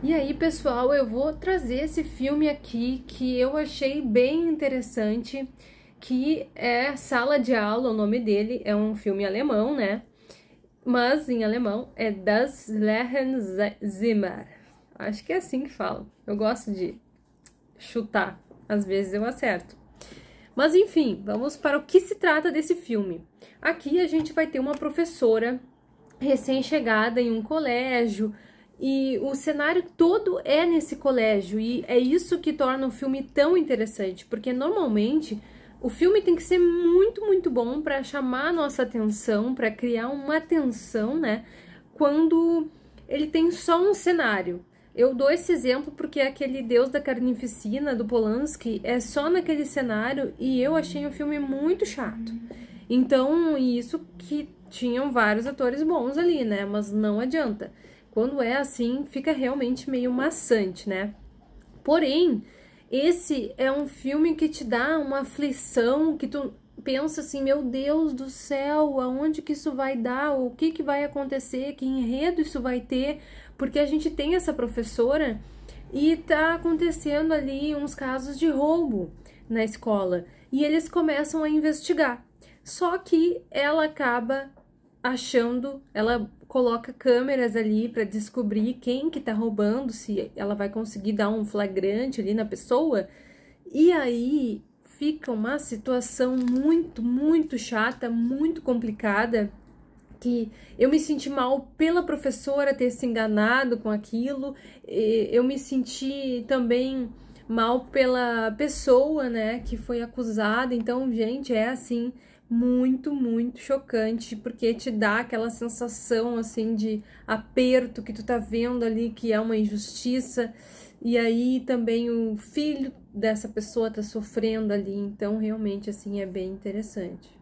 E aí, pessoal, eu vou trazer esse filme aqui que eu achei bem interessante, que é Sala de Aula, o nome dele, é um filme alemão, né? Mas em alemão é Das Lehenzimmer. Acho que é assim que falam. Eu gosto de chutar, às vezes eu acerto. Mas enfim, vamos para o que se trata desse filme. Aqui a gente vai ter uma professora recém-chegada em um colégio, e o cenário todo é nesse colégio, e é isso que torna o filme tão interessante, porque normalmente o filme tem que ser muito, muito bom para chamar a nossa atenção, para criar uma atenção, né? Quando ele tem só um cenário. Eu dou esse exemplo porque é aquele Deus da Carnificina do Polanski é só naquele cenário e eu achei o filme muito chato. Então, isso que tinham vários atores bons ali, né? Mas não adianta. Quando é assim, fica realmente meio maçante, né? Porém, esse é um filme que te dá uma aflição, que tu pensa assim, meu Deus do céu, aonde que isso vai dar? O que que vai acontecer? Que enredo isso vai ter? Porque a gente tem essa professora e tá acontecendo ali uns casos de roubo na escola e eles começam a investigar. Só que ela acaba achando, ela coloca câmeras ali para descobrir quem que tá roubando, se ela vai conseguir dar um flagrante ali na pessoa. E aí fica uma situação muito, muito chata, muito complicada, que eu me senti mal pela professora ter se enganado com aquilo, eu me senti também mal pela pessoa, né, que foi acusada. Então, gente, é assim, muito, muito chocante, porque te dá aquela sensação assim de aperto que tu tá vendo ali que é uma injustiça, e aí também o filho dessa pessoa tá sofrendo ali, então realmente assim é bem interessante.